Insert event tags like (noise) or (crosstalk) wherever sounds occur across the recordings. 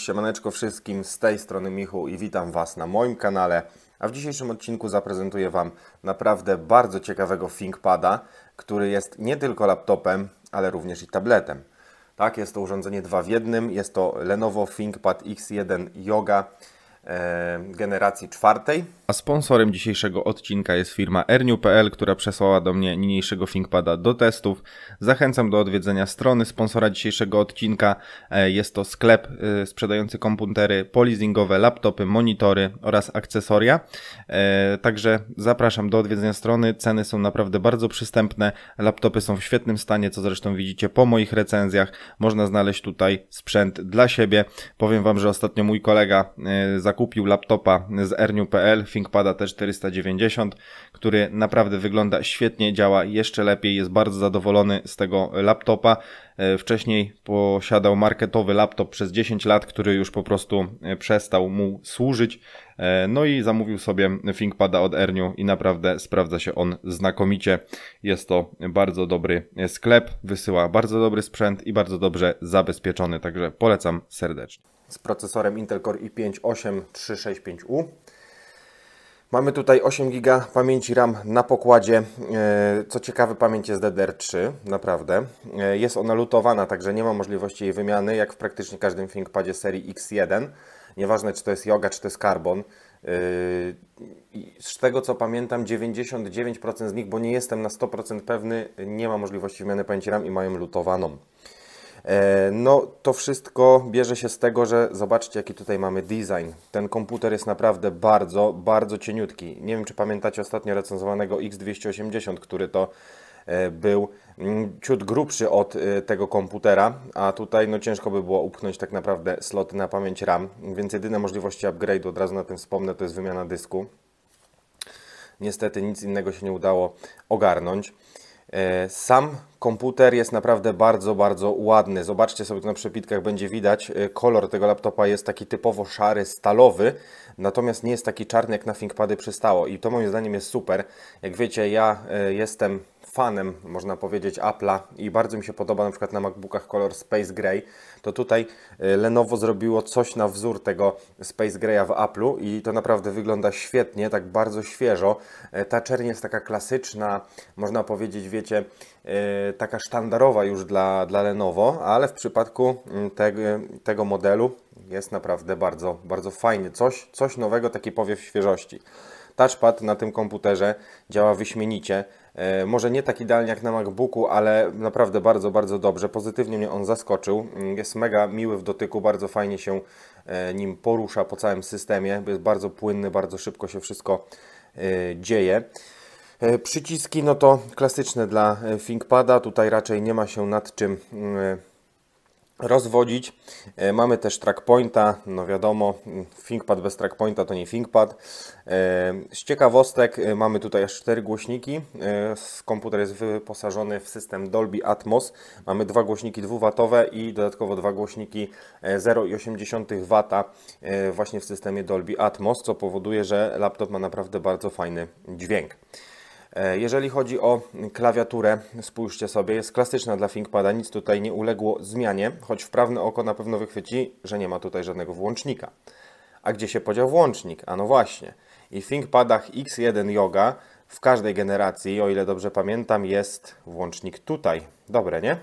Cześć, siemaneczko wszystkim, z tej strony Michu i witam Was na moim kanale. A w dzisiejszym odcinku zaprezentuję Wam naprawdę bardzo ciekawego ThinkPada, który jest nie tylko laptopem, ale również i tabletem. Tak, jest to urządzenie dwa w jednym, jest to Lenovo ThinkPad X1 Yoga. E, generacji czwartej. A sponsorem dzisiejszego odcinka jest firma Erniu.pl, która przesłała do mnie niniejszego ThinkPada do testów. Zachęcam do odwiedzenia strony sponsora dzisiejszego odcinka. E, jest to sklep e, sprzedający komputery polizingowe, laptopy, monitory oraz akcesoria. Także zapraszam do odwiedzenia strony. Ceny są naprawdę bardzo przystępne. Laptopy są w świetnym stanie, co zresztą widzicie po moich recenzjach. Można znaleźć tutaj sprzęt dla siebie. Powiem Wam, że ostatnio mój kolega zakupił laptopa z erniu.pl, ThinkPada T490, który naprawdę wygląda świetnie, działa jeszcze lepiej, jest bardzo zadowolony z tego laptopa. E, wcześniej posiadał marketowy laptop przez 10 lat, który już po prostu e, przestał mu służyć. E, no i zamówił sobie ThinkPada od Erniu i naprawdę sprawdza się on znakomicie. Jest to bardzo dobry sklep, wysyła bardzo dobry sprzęt i bardzo dobrze zabezpieczony, także polecam serdecznie z procesorem Intel Core i5-8365U. Mamy tutaj 8 GB pamięci RAM na pokładzie. E, co ciekawe, pamięć jest DDR3, naprawdę. E, jest ona lutowana, także nie ma możliwości jej wymiany, jak w praktycznie każdym ThinkPadzie serii X1. Nieważne, czy to jest Yoga, czy to jest Carbon. E, z tego co pamiętam, 99% z nich, bo nie jestem na 100% pewny, nie ma możliwości wymiany pamięci RAM i mają lutowaną. E, no, to wszystko bierze się z tego, że zobaczcie, jaki tutaj mamy design. Ten komputer jest naprawdę bardzo, bardzo cieniutki. Nie wiem, czy pamiętacie ostatnio recenzowanego X280, który to e, był mm, ciut grubszy od e, tego komputera, a tutaj no ciężko by było upchnąć tak naprawdę sloty na pamięć RAM, więc jedyne możliwości upgrade'u, od razu na tym wspomnę, to jest wymiana dysku. Niestety nic innego się nie udało ogarnąć. Sam Komputer jest naprawdę bardzo, bardzo ładny. Zobaczcie sobie, na przepitkach będzie widać. Y, kolor tego laptopa jest taki typowo szary, stalowy, natomiast nie jest taki czarny, jak na ThinkPady przystało. I to moim zdaniem jest super. Jak wiecie, ja y, jestem fanem, można powiedzieć, Apple'a i bardzo mi się podoba na przykład na MacBookach kolor Space Gray, to tutaj y, Lenovo zrobiło coś na wzór tego Space Graya w Apple'u i to naprawdę wygląda świetnie, tak bardzo świeżo. E, ta czerń jest taka klasyczna, można powiedzieć, wiecie, e, taka sztandarowa już dla, dla Lenovo, ale w przypadku mm, tego, tego modelu jest naprawdę bardzo, bardzo fajnie. Coś, coś nowego, taki powiew świeżości. Touchpad na tym komputerze działa wyśmienicie. E, może nie tak idealnie jak na MacBooku, ale naprawdę bardzo, bardzo dobrze. Pozytywnie mnie on zaskoczył. Mm, jest mega miły w dotyku, bardzo fajnie się e, nim porusza po całym systemie. Jest bardzo płynny, bardzo szybko się wszystko e, dzieje. Przyciski, no to klasyczne dla ThinkPada. Tutaj raczej nie ma się nad czym mm, rozwodzić. E, mamy też trackpointa, no wiadomo, ThinkPad bez trackpointa to nie ThinkPad. E, z ciekawostek e, mamy tutaj aż cztery głośniki. Komputer jest wyposażony w system Dolby Atmos. Mamy dwa głośniki 2 i dodatkowo dwa głośniki 0,8 W właśnie w systemie Dolby Atmos, co powoduje, że laptop ma naprawdę bardzo fajny dźwięk. E, jeżeli chodzi o klawiaturę, spójrzcie sobie, jest klasyczna dla ThinkPada, nic tutaj nie uległo zmianie, choć wprawne oko na pewno wychwyci, że nie ma tutaj żadnego włącznika. A gdzie się podział włącznik? A no właśnie. I w ThinkPadach X1 Yoga w każdej generacji, o ile dobrze pamiętam, jest włącznik tutaj. Dobre, nie?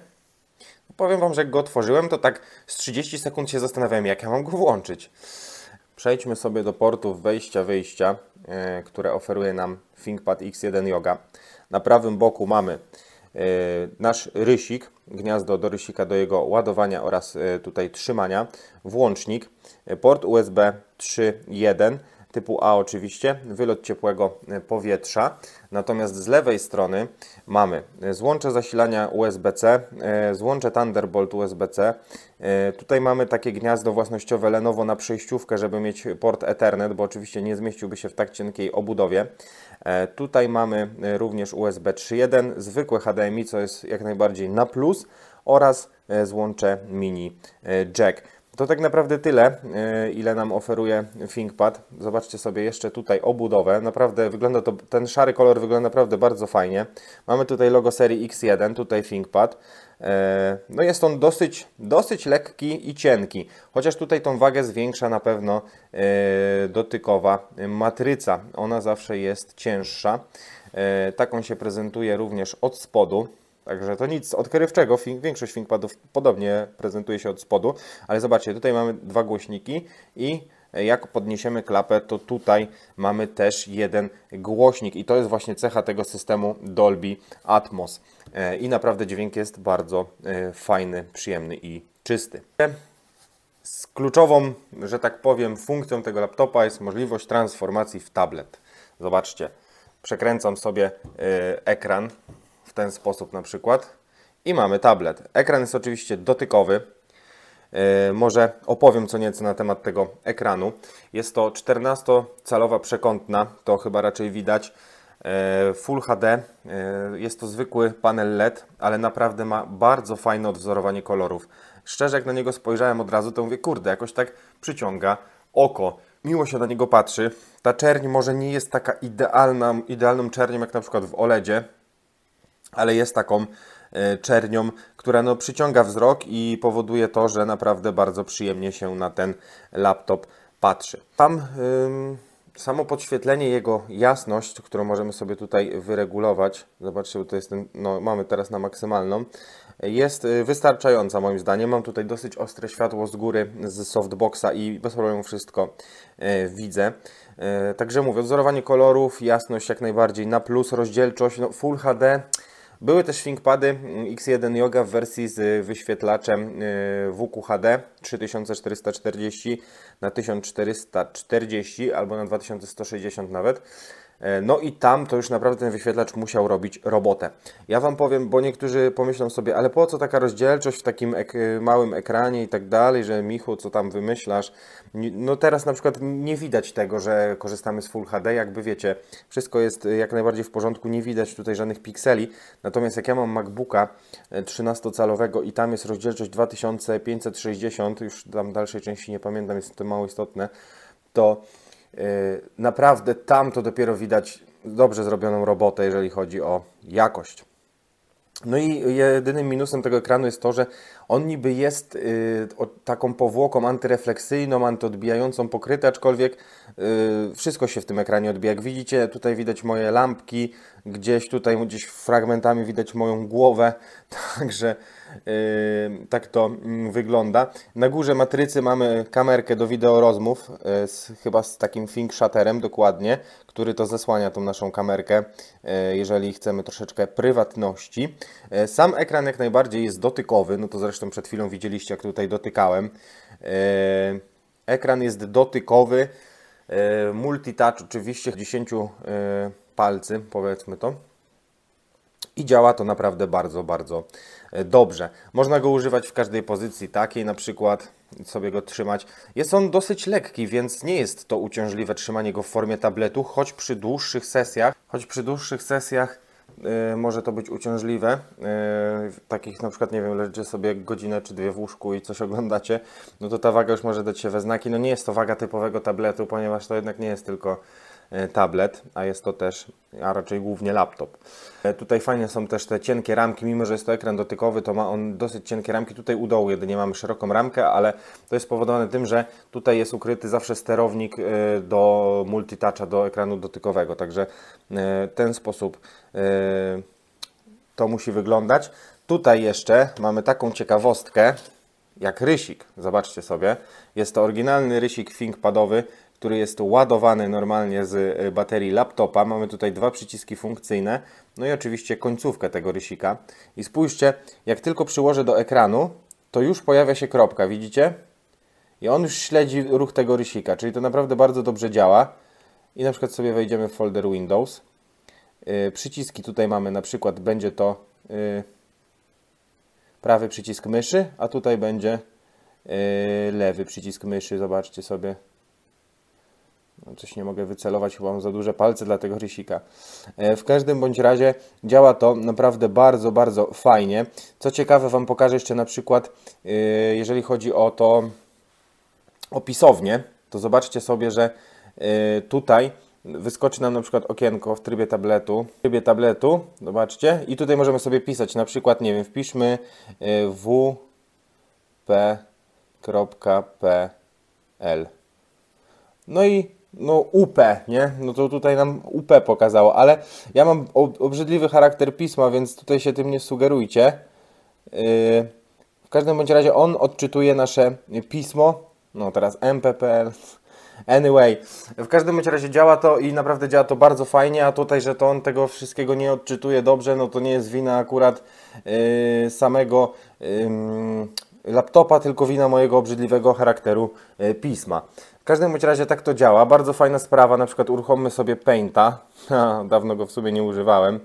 Powiem Wam, że jak go otworzyłem, to tak z 30 sekund się zastanawiałem, jak ja mam go włączyć. Przejdźmy sobie do portów wejścia-wyjścia, e, które oferuje nam ThinkPad X1 Yoga. Na prawym boku mamy e, nasz rysik, gniazdo do rysika, do jego ładowania oraz e, tutaj trzymania, włącznik, port USB 3.1, typu A oczywiście, wylot ciepłego e, powietrza. Natomiast z lewej strony mamy e, złącze zasilania USB-C, e, złącze Thunderbolt USB-C. Tutaj mamy takie gniazdo własnościowe Lenovo na przejściówkę, żeby mieć port Ethernet, bo oczywiście nie zmieściłby się w tak cienkiej obudowie. Tutaj mamy również USB 3.1, zwykłe HDMI, co jest jak najbardziej na plus oraz złącze mini jack. To tak naprawdę tyle, e, ile nam oferuje ThinkPad. Zobaczcie sobie jeszcze tutaj obudowę. Naprawdę wygląda to, ten szary kolor wygląda naprawdę bardzo fajnie. Mamy tutaj logo serii X1, tutaj ThinkPad. E, no jest on dosyć, dosyć lekki i cienki, chociaż tutaj tą wagę zwiększa na pewno e, dotykowa matryca. Ona zawsze jest cięższa. Taką się prezentuje również od spodu. Także to nic odkrywczego, większość ThinkPadów podobnie prezentuje się od spodu, ale zobaczcie, tutaj mamy dwa głośniki i jak podniesiemy klapę, to tutaj mamy też jeden głośnik i to jest właśnie cecha tego systemu Dolby Atmos. E, I naprawdę dźwięk jest bardzo e, fajny, przyjemny i czysty. Z kluczową, że tak powiem, funkcją tego laptopa jest możliwość transformacji w tablet. Zobaczcie, przekręcam sobie e, ekran ten sposób na przykład. I mamy tablet. Ekran jest oczywiście dotykowy. E, może opowiem co nieco na temat tego ekranu. Jest to 14-calowa przekątna, to chyba raczej widać. E, Full HD, e, jest to zwykły panel LED, ale naprawdę ma bardzo fajne odwzorowanie kolorów. Szczerze, jak na niego spojrzałem od razu, to mówię, kurde, jakoś tak przyciąga oko. Miło się na niego patrzy. Ta czerń może nie jest taka idealna, idealną czernią jak na przykład w OLEDzie, ale jest taką e, czernią, która no, przyciąga wzrok i powoduje to, że naprawdę bardzo przyjemnie się na ten laptop patrzy. Tam ym, samo podświetlenie, jego jasność, którą możemy sobie tutaj wyregulować, zobaczcie, bo to jest ten, no, mamy teraz na maksymalną, jest y, wystarczająca moim zdaniem. Mam tutaj dosyć ostre światło z góry z softboxa i bez problemu wszystko e, widzę. E, także mówię, wzorowanie kolorów, jasność jak najbardziej na plus, rozdzielczość, no, Full HD były też ThinkPady mm, X1 Yoga w wersji z wyświetlaczem y, WQHD 3440 na 1440 albo na 2160 nawet. E, no i tam to już naprawdę ten wyświetlacz musiał robić robotę. Ja Wam powiem, bo niektórzy pomyślą sobie, ale po co taka rozdzielczość w takim ek e, małym ekranie i tak dalej, że Michu, co tam wymyślasz? No teraz na przykład nie widać tego, że korzystamy z Full HD, jakby wiecie, wszystko jest e, jak najbardziej w porządku, nie widać tutaj żadnych pikseli. Natomiast jak ja mam MacBooka 13-calowego i tam jest rozdzielczość 2560, już tam dalszej części nie pamiętam, jest to mało istotne, to Y, naprawdę tam to dopiero widać dobrze zrobioną robotę, jeżeli chodzi o jakość. No i jedynym minusem tego ekranu jest to, że on niby jest y, taką powłoką antyrefleksyjną, antyodbijającą pokryty, aczkolwiek y, wszystko się w tym ekranie odbija. Jak widzicie, tutaj widać moje lampki, gdzieś tutaj gdzieś fragmentami widać moją głowę, (laughs) także tak to mm, wygląda. Na górze matrycy mamy kamerkę do wideo rozmów, y, z, chyba z takim fink shutterem dokładnie, który to zasłania tą naszą kamerkę, y, jeżeli chcemy troszeczkę prywatności. Y, sam ekran jak najbardziej jest dotykowy, no to zresztą przed chwilą widzieliście jak tutaj dotykałem. Ekran jest dotykowy, multitouch oczywiście 10 palcy powiedzmy to. I działa to naprawdę bardzo, bardzo E, dobrze. Można go używać w każdej pozycji, takiej na przykład, sobie go trzymać. Jest on dosyć lekki, więc nie jest to uciążliwe trzymanie go w formie tabletu, choć przy dłuższych sesjach, choć przy dłuższych sesjach Yy, może to być uciążliwe. Yy, takich na przykład, nie wiem, leżycie sobie godzinę czy dwie w łóżku i coś (laughs) oglądacie, no to ta waga już może dać się we znaki. No nie jest to waga typowego tabletu, ponieważ to jednak nie jest tylko E, tablet, a jest to też, a raczej głównie laptop. E, tutaj fajne są też te cienkie ramki, mimo że jest to ekran dotykowy, to ma on dosyć cienkie ramki. Tutaj u dołu jedynie mamy szeroką ramkę, ale to jest spowodowane tym, że tutaj jest ukryty zawsze sterownik e, do multitoucha, do ekranu dotykowego, także ten sposób to musi wyglądać. Tutaj jeszcze mamy taką ciekawostkę, jak rysik. Zobaczcie sobie. Jest to oryginalny rysik ThinkPadowy który jest ładowany normalnie z e, baterii laptopa. Mamy tutaj dwa przyciski funkcyjne, no i oczywiście końcówkę tego rysika. I spójrzcie, jak tylko przyłożę do ekranu, to już pojawia się kropka, widzicie? I on już śledzi ruch tego rysika, czyli to naprawdę bardzo dobrze działa. I na przykład sobie wejdziemy w folder Windows. Yy, przyciski tutaj mamy, na przykład będzie to yy, prawy przycisk myszy, a tutaj będzie yy, lewy przycisk myszy, zobaczcie sobie. No coś nie mogę wycelować, chyba mam za duże palce dla tego rysika. E, w każdym bądź razie działa to naprawdę bardzo, bardzo fajnie. Co ciekawe Wam pokażę jeszcze na przykład, e, jeżeli chodzi o to opisownie, to zobaczcie sobie, że e, tutaj wyskoczy nam na przykład okienko w trybie tabletu. W trybie tabletu, zobaczcie, i tutaj możemy sobie pisać, na przykład, nie wiem, wpiszmy wp.pl. No i no UP, nie? No to tutaj nam UP pokazało, ale ja mam obrzydliwy charakter pisma, więc tutaj się tym nie sugerujcie. Yy, w każdym bądź razie on odczytuje nasze pismo, no teraz MPPL, Anyway, w każdym bądź razie działa to i naprawdę działa to bardzo fajnie, a tutaj, że to on tego wszystkiego nie odczytuje dobrze, no to nie jest wina akurat yy, samego yy, laptopa, tylko wina mojego obrzydliwego charakteru yy, pisma każdym bądź razie tak to działa. Bardzo fajna sprawa, na przykład uruchommy sobie Painta. (laughs) Dawno go w sumie nie używałem.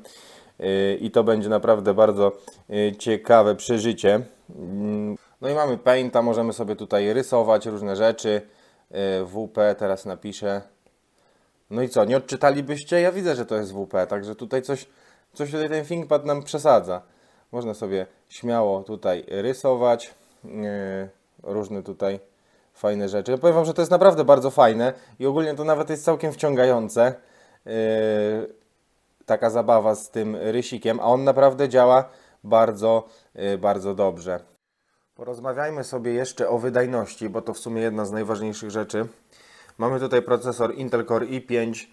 Y, I to będzie naprawdę bardzo y, ciekawe przeżycie. Mm, no i mamy Painta, możemy sobie tutaj rysować różne rzeczy. Y, WP teraz napiszę. No i co, nie odczytalibyście? Ja widzę, że to jest WP, także tutaj coś, coś tutaj ten ThinkPad nam przesadza. Można sobie śmiało tutaj rysować. Różne tutaj fajne rzeczy. Ja powiem Wam, że to jest naprawdę bardzo fajne i ogólnie to nawet jest całkiem wciągające. Yy, taka zabawa z tym rysikiem, a on naprawdę działa bardzo, yy, bardzo dobrze. Porozmawiajmy sobie jeszcze o wydajności, bo to w sumie jedna z najważniejszych rzeczy. Mamy tutaj procesor Intel Core i5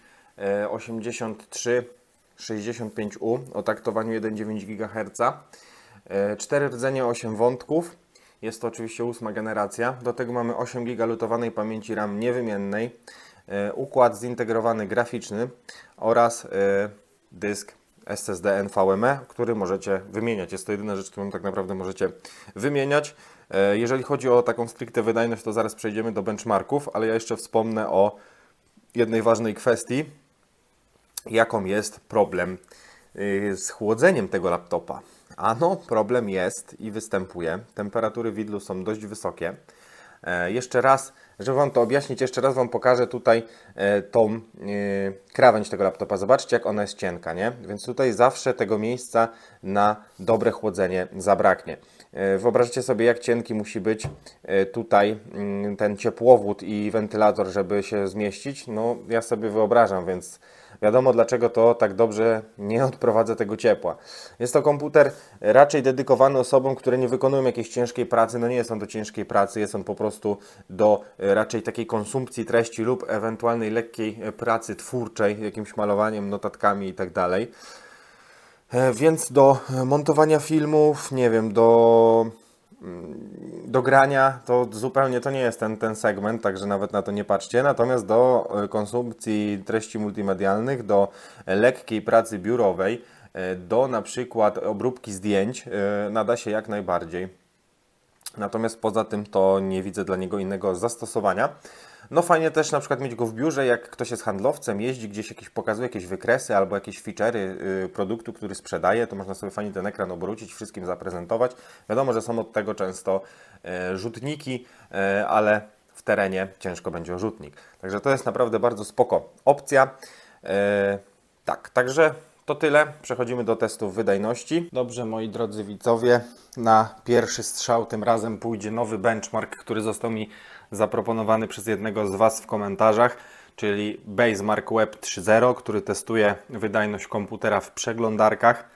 8365U yy, o taktowaniu 1,9 GHz. 4 rdzenie 8 wątków. Jest to oczywiście ósma generacja. Do tego mamy 8 GB lutowanej pamięci RAM niewymiennej, e, układ zintegrowany graficzny oraz e, dysk SSD NVMe, który możecie wymieniać. Jest to jedyna rzecz, którą tak naprawdę możecie wymieniać. E, jeżeli chodzi o taką stricte wydajność, to zaraz przejdziemy do benchmarków, ale ja jeszcze wspomnę o jednej ważnej kwestii, jaką jest problem Y, z chłodzeniem tego laptopa. Ano, problem jest i występuje. Temperatury widlu są dość wysokie. E, jeszcze raz, żeby Wam to objaśnić, jeszcze raz Wam pokażę tutaj e, tą y, krawędź tego laptopa. Zobaczcie, jak ona jest cienka, nie? Więc tutaj zawsze tego miejsca na dobre chłodzenie zabraknie. E, wyobraźcie sobie, jak cienki musi być tutaj mm, ten ciepłowód i wentylator, żeby się zmieścić. No, ja sobie wyobrażam, więc Wiadomo dlaczego to tak dobrze nie odprowadza tego ciepła. Jest to komputer raczej dedykowany osobom, które nie wykonują jakiejś ciężkiej pracy. No nie jest on do ciężkiej pracy, jest on po prostu do e, raczej takiej konsumpcji treści lub ewentualnej lekkiej e, pracy twórczej, jakimś malowaniem, notatkami itd. Tak e, więc do montowania filmów, nie wiem, do do grania to zupełnie to nie jest ten, ten segment, także nawet na to nie patrzcie. Natomiast do e, konsumpcji treści multimedialnych, do lekkiej pracy biurowej, e, do na przykład obróbki zdjęć e, nada się jak najbardziej. Natomiast poza tym to nie widzę dla niego innego zastosowania. No fajnie też na przykład mieć go w biurze, jak ktoś jest handlowcem, jeździ gdzieś, jakieś, pokazuje jakieś wykresy albo jakieś feature'y y, produktu, który sprzedaje, to można sobie fajnie ten ekran obrócić, wszystkim zaprezentować. Wiadomo, że są od tego często e, rzutniki, e, ale w terenie ciężko będzie rzutnik. Także to jest naprawdę bardzo spoko opcja. E, tak, także to tyle. Przechodzimy do testów wydajności. Dobrze, moi drodzy widzowie, na pierwszy strzał tym razem pójdzie nowy benchmark, który został mi zaproponowany przez jednego z Was w komentarzach, czyli Basemark Web 3.0, który testuje wydajność komputera w przeglądarkach.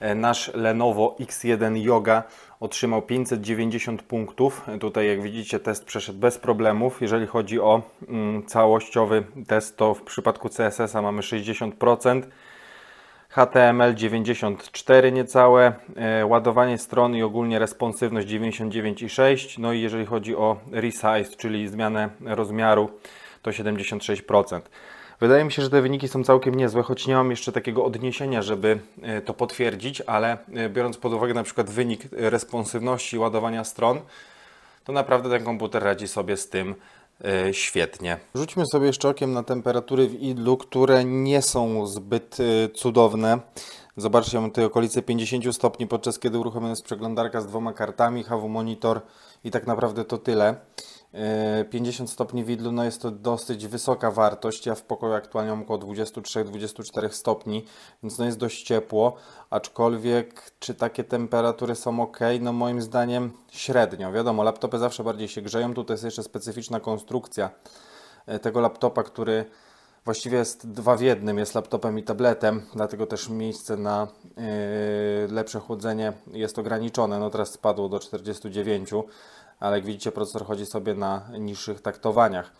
E, nasz Lenovo X1 Yoga otrzymał 590 punktów. E, tutaj, jak widzicie, test przeszedł bez problemów. Jeżeli chodzi o mm, całościowy test, to w przypadku CSS-a mamy 60%. HTML 94 niecałe, e, ładowanie stron i ogólnie responsywność 99,6. No i jeżeli chodzi o resize, czyli zmianę rozmiaru, to 76%. Wydaje mi się, że te wyniki są całkiem niezłe, choć nie mam jeszcze takiego odniesienia, żeby e, to potwierdzić, ale e, biorąc pod uwagę na przykład wynik responsywności ładowania stron, to naprawdę ten komputer radzi sobie z tym E, świetnie. Rzućmy sobie jeszcze okiem na temperatury w Idlu, które nie są zbyt e, cudowne. Zobaczcie, mamy tutaj okolice 50 stopni, podczas kiedy uruchomiona jest przeglądarka z dwoma kartami, HW monitor i tak naprawdę to tyle. 50 e, stopni widlu no jest to dosyć wysoka wartość. Ja w pokoju aktualnie mam około 23-24 stopni, więc no jest dość ciepło. Aczkolwiek, czy takie temperatury są ok? No moim zdaniem średnio. Wiadomo, laptopy zawsze bardziej się grzeją. Tutaj jest jeszcze specyficzna konstrukcja e, tego laptopa, który właściwie jest dwa w jednym, jest laptopem i tabletem, dlatego też miejsce na yy, lepsze chłodzenie jest ograniczone. No teraz spadło do 49, ale jak widzicie procesor chodzi sobie na niższych taktowaniach.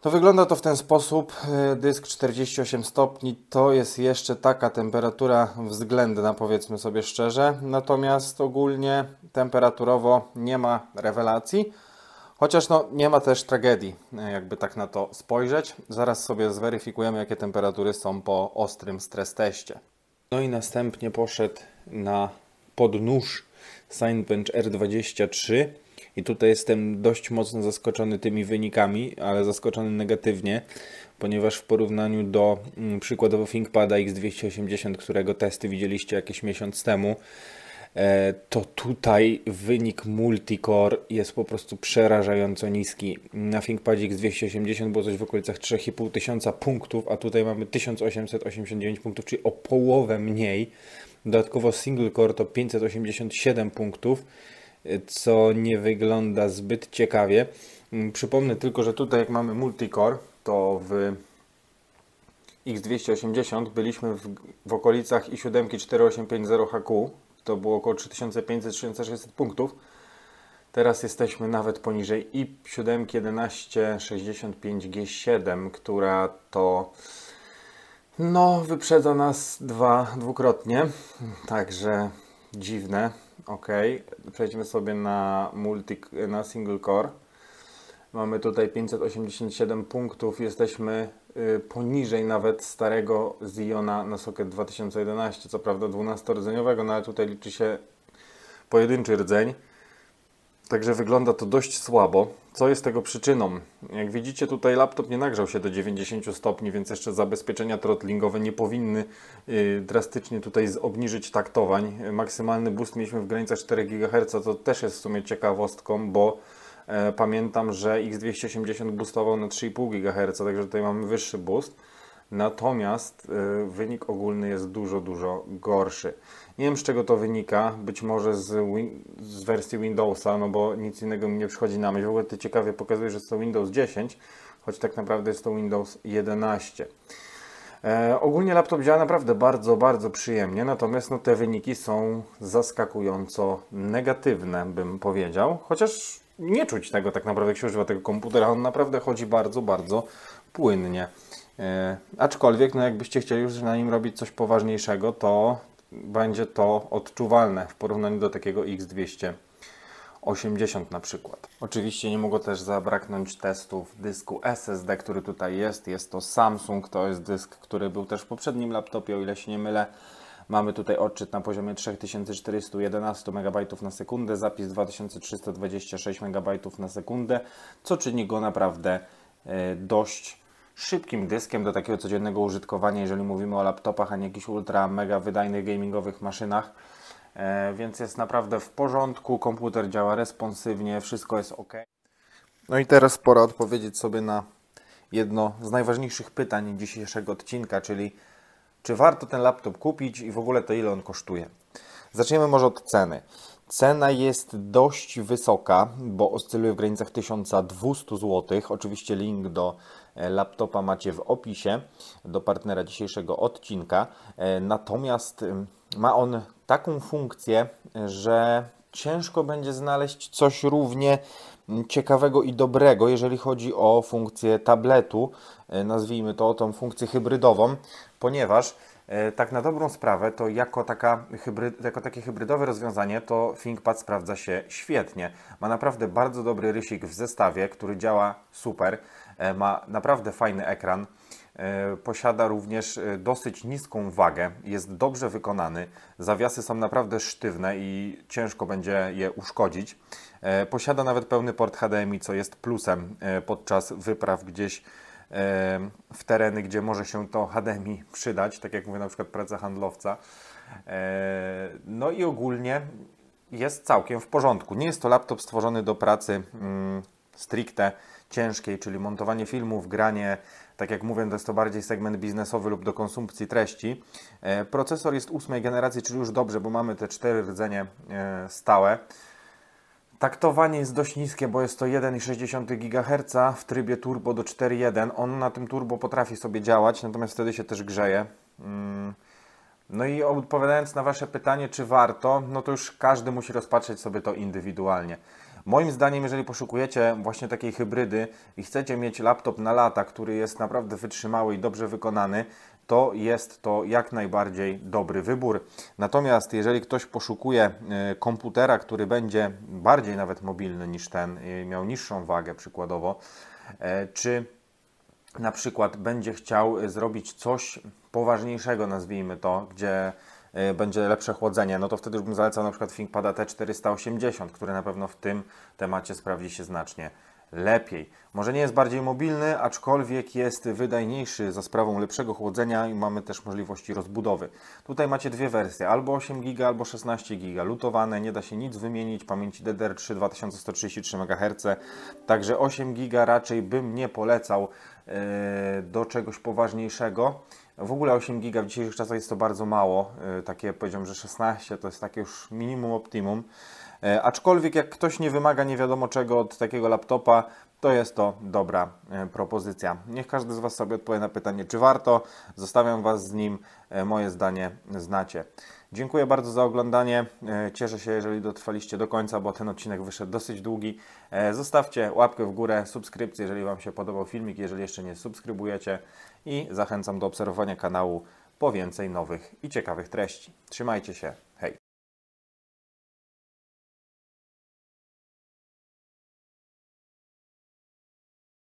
To wygląda to w ten sposób, e, dysk 48 stopni to jest jeszcze taka temperatura względna, powiedzmy sobie szczerze, natomiast ogólnie temperaturowo nie ma rewelacji, chociaż no, nie ma też tragedii, e, jakby tak na to spojrzeć. Zaraz sobie zweryfikujemy, jakie temperatury są po ostrym stres teście. No i następnie poszedł na podnóż Signbench R23, i tutaj jestem dość mocno zaskoczony tymi wynikami, ale zaskoczony negatywnie, ponieważ w porównaniu do mm, przykładowo ThinkPada X280, którego testy widzieliście jakiś miesiąc temu, e, to tutaj wynik multicore jest po prostu przerażająco niski. Na ThinkPadzie X280 było coś w okolicach 3500 punktów, a tutaj mamy 1889 punktów, czyli o połowę mniej. Dodatkowo single core to 587 punktów co nie wygląda zbyt ciekawie. Mm, przypomnę tylko, że tutaj jak mamy multicore, to w X280 byliśmy w, w okolicach i7 4850HQ, to było około 3500-3600 punktów. Teraz jesteśmy nawet poniżej i7 1165G7, która to no wyprzedza nas dwa dwukrotnie. Także dziwne. OK, przejdźmy sobie na, multi, na single core. Mamy tutaj 587 punktów, jesteśmy y, poniżej nawet starego Ziona na soket 2011, co prawda 12-rdzeniowego, no ale tutaj liczy się pojedynczy rdzeń także wygląda to dość słabo. Co jest tego przyczyną? Jak widzicie tutaj laptop nie nagrzał się do 90 stopni, więc jeszcze zabezpieczenia trotlingowe nie powinny y, drastycznie tutaj obniżyć taktowań. Maksymalny boost mieliśmy w granicach 4 GHz, to też jest w sumie ciekawostką, bo e, pamiętam, że X280 boostował na 3,5 GHz, także tutaj mamy wyższy boost. Natomiast e, wynik ogólny jest dużo, dużo gorszy. Nie wiem z czego to wynika, być może z, win z wersji Windowsa, no bo nic innego mi nie przychodzi na myśl. W ogóle ty ciekawie pokazujesz, że jest to Windows 10, choć tak naprawdę jest to Windows 11. E, ogólnie laptop działa naprawdę bardzo, bardzo przyjemnie, natomiast no, te wyniki są zaskakująco negatywne, bym powiedział. Chociaż nie czuć tego tak naprawdę, jak się używa tego komputera. On naprawdę chodzi bardzo, bardzo płynnie. E, aczkolwiek, no jakbyście chcieli już na nim robić coś poważniejszego, to będzie to odczuwalne w porównaniu do takiego x 280 na przykład. Oczywiście nie mogło też zabraknąć testów dysku SSD, który tutaj jest. Jest to Samsung, to jest dysk, który był też w poprzednim laptopie, o ile się nie mylę. Mamy tutaj odczyt na poziomie 3411 MB na sekundę, zapis 2326 MB na sekundę, co czyni go naprawdę e, dość szybkim dyskiem do takiego codziennego użytkowania, jeżeli mówimy o laptopach, a nie jakichś ultra mega wydajnych gamingowych maszynach. E, więc jest naprawdę w porządku, komputer działa responsywnie, wszystko jest ok. No i teraz pora odpowiedzieć sobie na jedno z najważniejszych pytań dzisiejszego odcinka, czyli czy warto ten laptop kupić i w ogóle to ile on kosztuje. Zaczniemy może od ceny. Cena jest dość wysoka, bo oscyluje w granicach 1200 zł. Oczywiście link do E, laptopa macie w opisie do partnera dzisiejszego odcinka. E, natomiast ma on taką funkcję, że ciężko będzie znaleźć coś równie ciekawego i dobrego, jeżeli chodzi o funkcję tabletu, e, nazwijmy to tą funkcję hybrydową, ponieważ tak na dobrą sprawę, to jako, taka hybryd, jako takie hybrydowe rozwiązanie, to ThinkPad sprawdza się świetnie. Ma naprawdę bardzo dobry rysik w zestawie, który działa super. E, ma naprawdę fajny ekran. E, posiada również e, dosyć niską wagę, jest dobrze wykonany. Zawiasy są naprawdę sztywne i ciężko będzie je uszkodzić. Posiada nawet pełny port HDMI, co jest plusem podczas wypraw gdzieś w tereny, gdzie może się to HDMI przydać, tak jak mówię na przykład praca handlowca. No i ogólnie jest całkiem w porządku. Nie jest to laptop stworzony do pracy mm, stricte ciężkiej, czyli montowanie filmów, granie, tak jak mówię, to jest to bardziej segment biznesowy lub do konsumpcji treści. E, procesor jest ósmej generacji, czyli już dobrze, bo mamy te cztery rdzenie e, stałe. Taktowanie jest dość niskie, bo jest to 1,6 GHz w trybie turbo do 4.1. On na tym turbo potrafi sobie działać, natomiast wtedy się też grzeje. Mm. No i odpowiadając na Wasze pytanie, czy warto, no to już każdy musi rozpatrzeć sobie to indywidualnie. Moim zdaniem, jeżeli poszukujecie właśnie takiej hybrydy i chcecie mieć laptop na lata, który jest naprawdę wytrzymały i dobrze wykonany, to jest to jak najbardziej dobry wybór. Natomiast jeżeli ktoś poszukuje y, komputera, który będzie bardziej nawet mobilny niż ten, y, miał niższą wagę przykładowo, y, czy na przykład będzie chciał zrobić coś poważniejszego, nazwijmy to, gdzie E, będzie lepsze chłodzenie, no to wtedy już bym zalecał na przykład ThinkPada T480, który na pewno w tym temacie sprawdzi się znacznie lepiej. Może nie jest bardziej mobilny, aczkolwiek jest wydajniejszy za sprawą lepszego chłodzenia i mamy też możliwości rozbudowy. Tutaj macie dwie wersje, albo 8 GB, albo 16 GB, lutowane, nie da się nic wymienić, pamięci DDR3 2133 MHz, także 8 GB raczej bym nie polecał yy, do czegoś poważniejszego. W ogóle 8 giga w dzisiejszych czasach jest to bardzo mało. E, takie powiedziałbym, że 16 to jest takie już minimum optimum. E, aczkolwiek jak ktoś nie wymaga nie wiadomo czego od takiego laptopa, to jest to dobra e, propozycja. Niech każdy z Was sobie odpowie na pytanie, czy warto. Zostawiam Was z nim. Moje zdanie znacie. Dziękuję bardzo za oglądanie. E, cieszę się, jeżeli dotrwaliście do końca, bo ten odcinek wyszedł dosyć długi. E, zostawcie łapkę w górę, subskrypcję, jeżeli Wam się podobał filmik, jeżeli jeszcze nie subskrybujecie i zachęcam do obserwowania kanału po więcej nowych i ciekawych treści. Trzymajcie się.